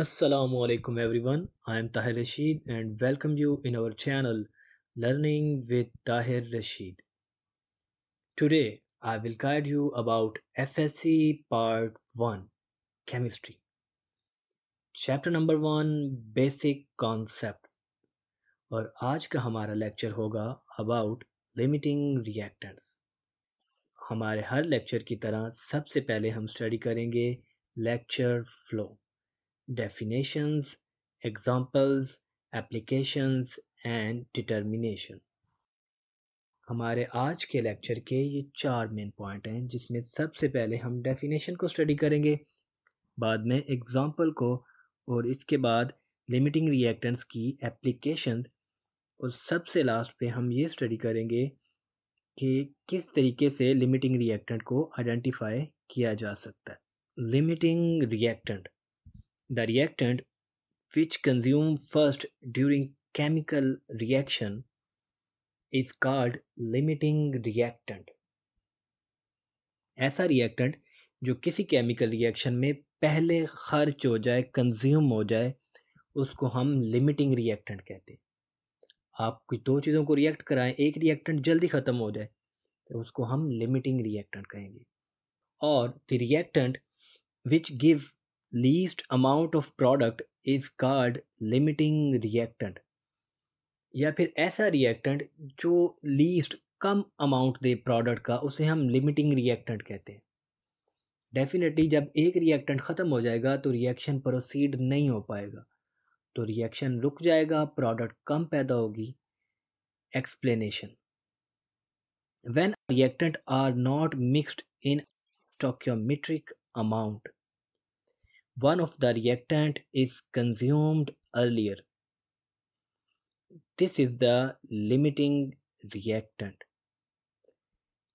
Assalamu everyone. I am Tahir Rashid and welcome you in our channel Learning with Tahir Rashid. Today I will guide you about FSC Part 1 Chemistry. Chapter number 1 Basic Concepts और आज का हमारा lecture होगा about limiting reactants. हमारे हर lecture की तरह सबसे पहले हम स्टडी करेंगे lecture flow definitions, examples, applications and determination. हमारे आज के लेक्चर के ये चार मेन पॉइंट हैं जिसमें सबसे पहले हम डेफिनेशन को स्टडी करेंगे बाद में एग्जाम्पल को और इसके बाद लिमिटिंग रिएक्टेंट्स की एप्लीकेशन और सबसे लास्ट पे हम ये स्टडी करेंगे कि किस तरीके से लिमिटिंग रिएक्टेंट को आइडेंटिफाई किया जा सकता है limiting reactant The reactant which consume first during chemical reaction is called limiting reactant. ऐसा रिएक्टेंट जो किसी केमिकल रिएक्शन में पहले खर्च हो जाए कंज्यूम हो जाए उसको हम लिमिटिंग रिएक्टेंट कहते हैं आप कुछ दो चीज़ों को रिएक्ट कराएं एक रिएक्टेंट जल्दी ख़त्म हो जाए तो उसको हम लिमिटिंग रिएक्टेंट कहेंगे और the reactant which give least amount of product is called limiting reactant या फिर ऐसा रिएक्टेंट जो लीस्ट कम अमाउंट दे प्रोडक्ट का उसे हम लिमिटिंग रिएक्टेंट कहते हैं डेफिनेटली जब एक रिएक्टेंट ख़त्म हो जाएगा तो रिएक्शन प्रोसीड नहीं हो पाएगा तो रिएक्शन रुक जाएगा प्रोडक्ट कम पैदा होगी explanation when reactant are not mixed in stoichiometric amount one of the reactant is consumed earlier. This is the limiting reactant.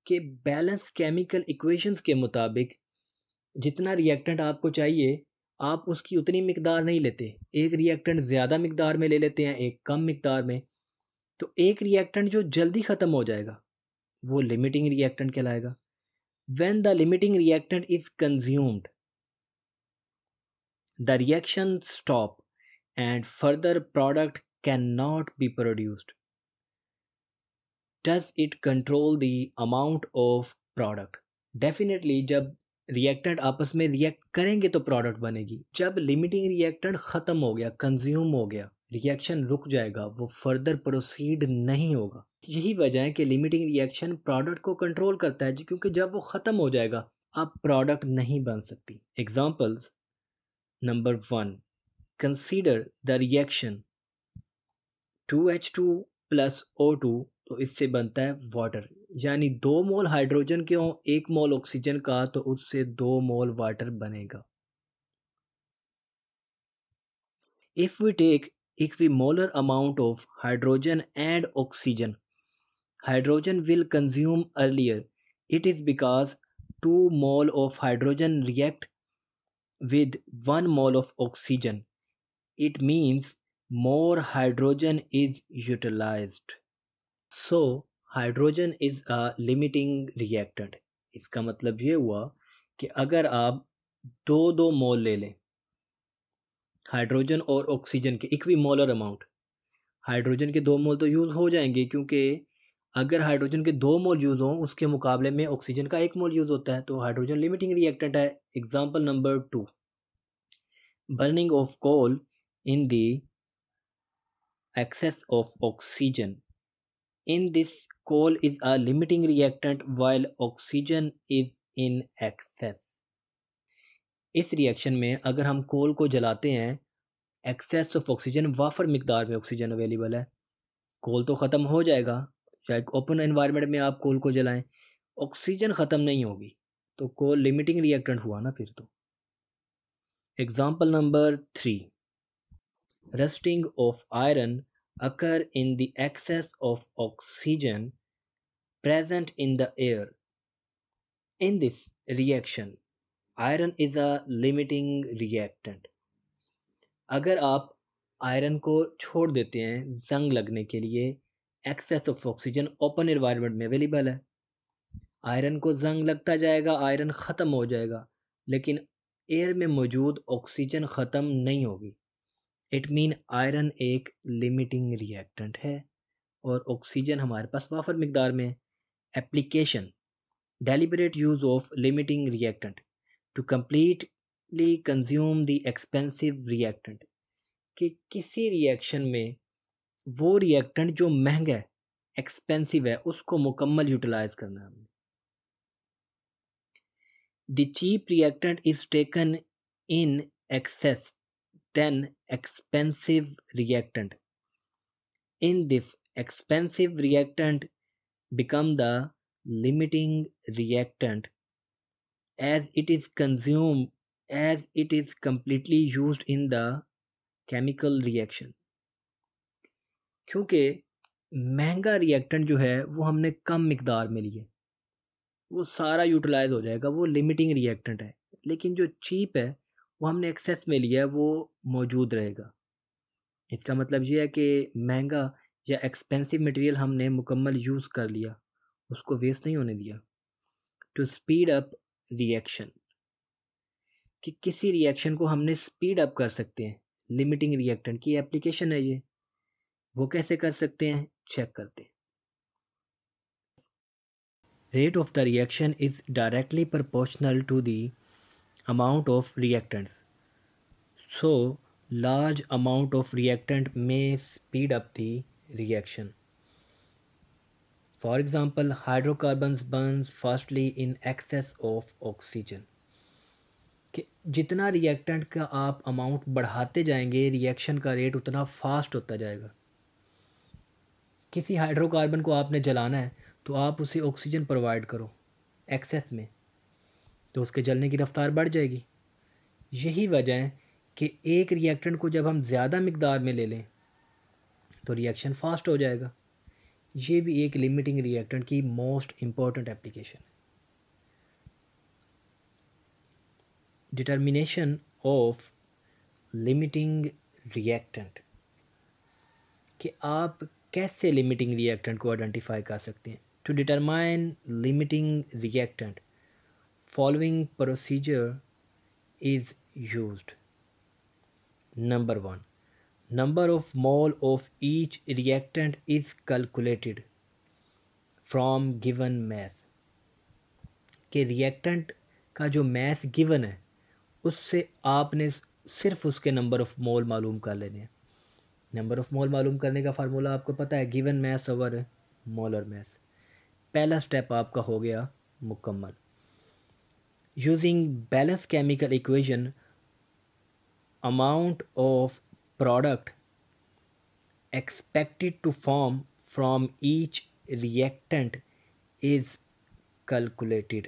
के बैलेंस केमिकल इक्वेशंस के मुताबिक जितना रिएक्टेंट आपको चाहिए आप उसकी उतनी मकदार नहीं लेते एक रिएक्टेंट ज़्यादा मकदार में ले लेते हैं एक कम मकदार में तो एक रिएक्टेंट जो जल्दी ख़त्म हो जाएगा वो लिमिटिंग रिएक्टेंट कहलाएगा when the limiting reactant is consumed the reaction stop and further product cannot be produced does it control the amount of product definitely जब रिएक्टेंट आपस में रिएक्ट करेंगे तो प्रोडक्ट बनेगी जब लिमिटिंग रिएक्टेंट ख़त्म हो गया कंज्यूम हो गया रिएक्शन रुक जाएगा वो फर्दर प्रोसीड नहीं होगा यही वजह है कि लिमिटिंग रिएक्शन प्रोडक्ट को कंट्रोल करता है क्योंकि जब वो ख़त्म हो जाएगा अब प्रोडक्ट नहीं बन सकती examples Number 1. Consider the reaction 2H2 plus O two तो इससे बनता है वाटर यानी दो मोल हाइड्रोजन के हो एक मोल ऑक्सीजन का तो उससे दो मोल वाटर बनेगा if we take if we molar amount of hydrogen and oxygen hydrogen will consume earlier it is because two mole of hydrogen react with one mole of oxygen. It means more hydrogen is utilized. So, hydrogen is a limiting reactant इसका मतलब ये हुआ कि अगर आप दो दो मोल ले लें हाइड्रोजन और ऑक्सीजन के इक्वी मोलर अमाउंट हाइड्रोजन के दो मोल तो यूज़ हो जाएंगे क्योंकि अगर हाइड्रोजन के दो मोल यूज़ हों उसके मुकाबले में ऑक्सीजन का एक मोल यूज़ होता है तो हाइड्रोजन लिमिटिंग रिएक्टेंट है example number two burning of coal in the excess of oxygen in this coal is a limiting reactant while oxygen is in excess इस रिएक्शन में अगर हम कोल को जलाते हैं एक्सेस ऑफ ऑक्सीजन वाफर मकदार में ऑक्सीजन अवेलेबल है कोल तो ख़त्म हो जाएगा चाहे ओपन एनवायरनमेंट में आप कोल को जलाएं ऑक्सीजन ख़त्म नहीं होगी तो कोल लिमिटिंग रिएक्टेंट हुआ ना फिर तो example number three rusting of iron occur in the excess of oxygen present in the air in this reaction iron is a limiting reactant अगर आप आयरन को छोड़ देते हैं जंग लगने के लिए excess of oxygen open environment में अवेलेबल है आयरन को जंग लगता जाएगा आयरन ख़त्म हो जाएगा लेकिन एयर में मौजूद ऑक्सीजन ख़त्म नहीं होगी इट मीन आयरन एक लिमिटिंग रिएक्टेंट है और ऑक्सीजन हमारे पास वाफर मकदार में application deliberate use of limiting reactant to completely consume the expensive reactant कि किसी रिएक्शन में वो रिएक्टेंट जो महंगा है एक्सपेंसिव है उसको मुकम्मल यूटिलाइज करना है the cheap reactant is taken in excess then expensive reactant in this expensive reactant become the limiting reactant as it is consume as it is completely use in the chemical reaction क्योंकि महंगा reactant जो है वो हमने कम मकदार में लिए वो सारा यूटिलाइज हो जाएगा वो लिमिटिंग रिएक्टेंट है लेकिन जो चीप है वो हमने एक्सेस में लिया है वो मौजूद रहेगा इसका मतलब ये है कि महंगा या एक्सपेंसिव मटेरियल हमने मुकम्मल यूज़ कर लिया उसको वेस्ट नहीं होने दिया टू स्पीड अप रिएक्शन कि किसी रिएक्शन को हमने स्पीड अप कर सकते हैं लिमिटिंग रिएक्टेंट की एप्लीकेशन है ये वो कैसे कर सकते हैं चेक करते हैं rate of the reaction is directly proportional to the amount of reactants so large amount of reactant may speed up the reaction for example hydrocarbon burn fastly in excess of oxygen कि जितना reactant का आप amount बढ़ाते जाएंगे reaction का rate उतना fast होता जाएगा किसी हाइड्रोकार्बन को आपने जलाना है तो आप उसे ऑक्सीजन प्रोवाइड करो एक्सेस में तो उसके जलने की रफ़्तार बढ़ जाएगी यही वजह है कि एक रिएक्टेंट को जब हम ज़्यादा मकदार में ले लें तो रिएक्शन फास्ट हो जाएगा ये भी एक लिमिटिंग रिएक्टेंट की मोस्ट इम्पॉर्टेंट एप्लीकेशन है डिटर्मिनेशन ऑफ लिमिटिंग रिएक्टेंट कि आप कैसे लिमिटिंग रिएक्टेंट को आइडेंटिफाई कर सकते हैं to determine limiting reactant following procedure is used number one number of mole of each reactant is calculated from given mass के reactant का जो मैथ गिवन है उससे आपने सिर्फ उसके नंबर ऑफ मॉल मालूम कर लेने हैं नंबर ऑफ मोल मालूम करने का फार्मूला आपको पता है given mass over molar mass पहला स्टेप आपका हो गया मुकम्मल using balance chemical equation amount of product expected to form from each reactant is calculated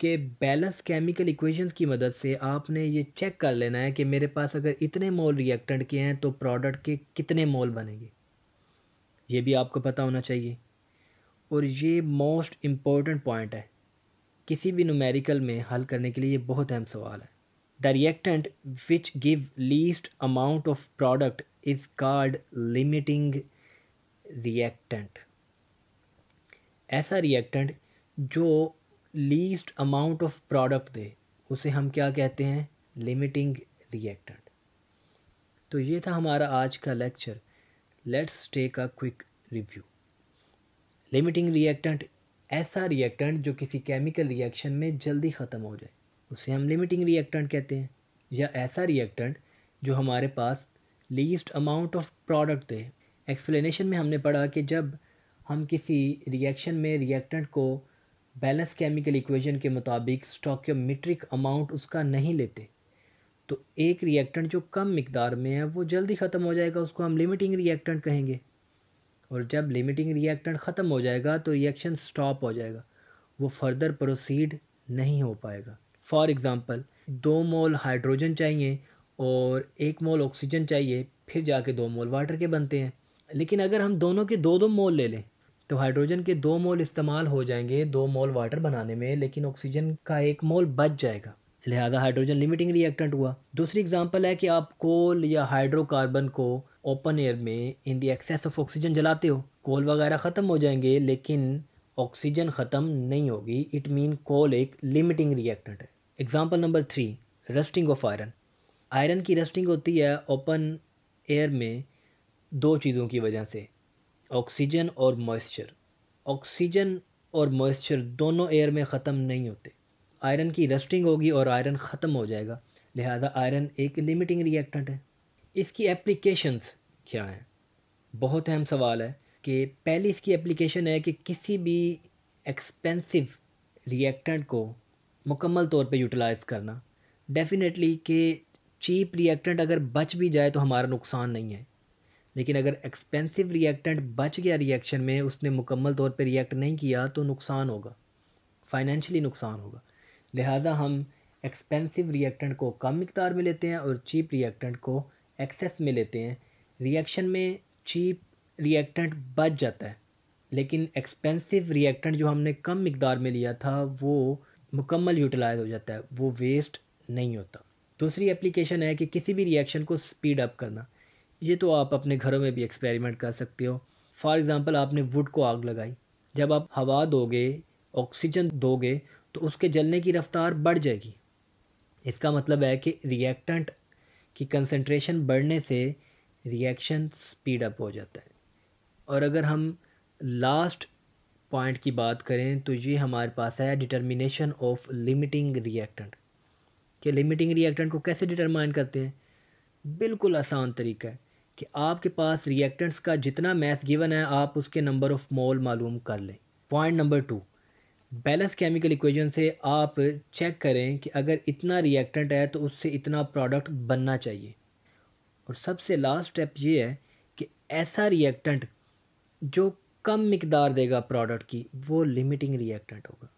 कि बैलेंस केमिकल इक्वेशंस की मदद से आपने ये चेक कर लेना है कि मेरे पास अगर इतने मोल रिएक्टेंट के हैं तो प्रोडक्ट के कितने मोल बनेंगे ये भी आपको पता होना चाहिए और ये मोस्ट इम्पॉर्टेंट पॉइंट है किसी भी नुमेरिकल में हल करने के लिए ये बहुत अहम सवाल है the reactant which give least amount of product is called limiting reactant ऐसा रिएक्टेंट जो लीस्ट अमाउंट ऑफ प्रोडक्ट दे उसे हम क्या कहते हैं लिमिटिंग रिएक्टेंट तो ये था हमारा आज का lecture let's take a quick review limiting reactant ऐसा रिएक्टेंट जो किसी केमिकल रिएक्शन में जल्दी ख़त्म हो जाए उसे हम लिमिटिंग रिएक्टेंट कहते हैं या ऐसा रिएक्टेंट जो हमारे पास लीस्ट अमाउंट ऑफ प्रोडक्ट दे एक्सप्लेनेशन में हमने पढ़ा कि जब हम किसी रिएक्शन में रिएक्टेंट को बैलेंस केमिकल इक्वेशन के मुताबिक स्टोक्योमेट्रिक अमाउंट उसका नहीं लेते तो एक रिएक्टेंट जो कम मकदार में है वो जल्दी ख़त्म हो जाएगा उसको हम लिमिटिंग रिएक्टेंट कहेंगे और जब लिमिटिंग रिएक्टेंट ख़त्म हो जाएगा तो रिएक्शन स्टॉप हो जाएगा वो फर्दर प्रोसीड नहीं हो पाएगा फॉर एग्ज़ाम्पल दो मोल हाइड्रोजन चाहिए और एक मोल ऑक्सीजन चाहिए फिर जाके दो मोल वाटर के बनते हैं लेकिन अगर हम दोनों के दो दो मोल ले लें तो हाइड्रोजन के दो मोल इस्तेमाल हो जाएंगे दो मोल वाटर बनाने में लेकिन ऑक्सीजन का एक मोल बच जाएगा लिहाजा हाइड्रोजन लिमिटिंग रिएक्टेंट हुआ दूसरी एग्जांपल है कि आप कोल या हाइड्रोकार्बन को ओपन एयर में in the excess of oxygen जलाते हो कोल वगैरह ख़त्म हो जाएंगे लेकिन ऑक्सीजन ख़त्म नहीं होगी इट मीन कोल एक लिमिटिंग रिएक्टेंट है example number three rusting of iron iron की रस्टिंग होती है ओपन एयर में दो चीज़ों की वजह से ऑक्सीजन और मॉइस्चर ऑक्सीजन और मॉइस्चर दोनों एयर में ख़त्म नहीं होते आयरन की रस्टिंग होगी और आयरन ख़त्म हो जाएगा लिहाजा आयरन एक लिमिटिंग रिएक्टेंट है इसकी एप्लीकेशंस क्या हैं बहुत अहम सवाल है कि पहली इसकी एप्लीकेशन है कि किसी भी एक्सपेंसिव रिएक्टेंट को मुकम्मल तौर पे यूटिलाइज़ करना डेफिनेटली कि चीप रिएक्टेंट अगर बच भी जाए तो हमारा नुकसान नहीं है लेकिन अगर एक्सपेंसिव रिएक्टेंट बच गया रिएक्शन में उसने मुकम्मल तौर पर रिएक्ट नहीं किया तो नुकसान होगा फाइनेंशली नुकसान होगा लिहाजा हम एक्सपेंसिव रिएक्टेंट को कम मकदार में लेते हैं और चीप रिएक्टेंट को एक्सेस में लेते हैं रिएक्शन में चीप रिएक्टेंट बच जाता है लेकिन एक्सपेंसिव रिएक्टेंट जो हमने कम मकदार में लिया था वो मुकम्मल यूटिलाइज हो जाता है वो वेस्ट नहीं होता दूसरी एप्लीकेशन है कि किसी भी रिएक्शन को स्पीड अप करना ये तो आप अपने घरों में भी एक्सपेरिमेंट कर सकते हो फॉर एग्ज़ाम्पल आपने वुड को आग लगाई जब आप हवा दोगे ऑक्सीजन दोगे तो उसके जलने की रफ़्तार बढ़ जाएगी इसका मतलब है कि रिएक्टेंट की कंसनट्रेशन बढ़ने से रिएक्शन स्पीड अप हो जाता है और अगर हम लास्ट पॉइंट की बात करें तो ये हमारे पास है डिटर्मिनेशन ऑफ लिमिटिंग रिएक्टेंट कि लिमिटिंग रिएक्टेंट को कैसे डिटरमाइन करते हैं बिल्कुल आसान तरीका है कि आपके पास रिएक्टेंट्स का जितना मैथ गिवन है आप उसके नंबर ऑफ मोल मालूम कर लें point number two balance chemical equation से आप चेक करें कि अगर इतना रिएक्टेंट है तो उससे इतना प्रोडक्ट बनना चाहिए और सबसे लास्ट स्टेप ये है कि ऐसा रिएक्टेंट जो कम मकदार देगा प्रोडक्ट की वो लिमिटिंग रिएक्टेंट होगा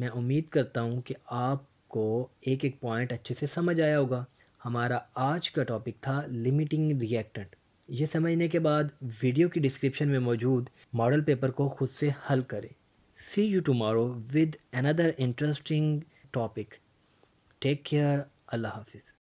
मैं उम्मीद करता हूँ कि आपको एक एक पॉइंट अच्छे से समझ आया होगा हमारा आज का टॉपिक था लिमिटिंग रिएक्टेंट ये समझने के बाद वीडियो की डिस्क्रिप्शन में मौजूद मॉडल पेपर को खुद से हल करें see you tomorrow with another interesting topic take care अल्लाह हाफिज़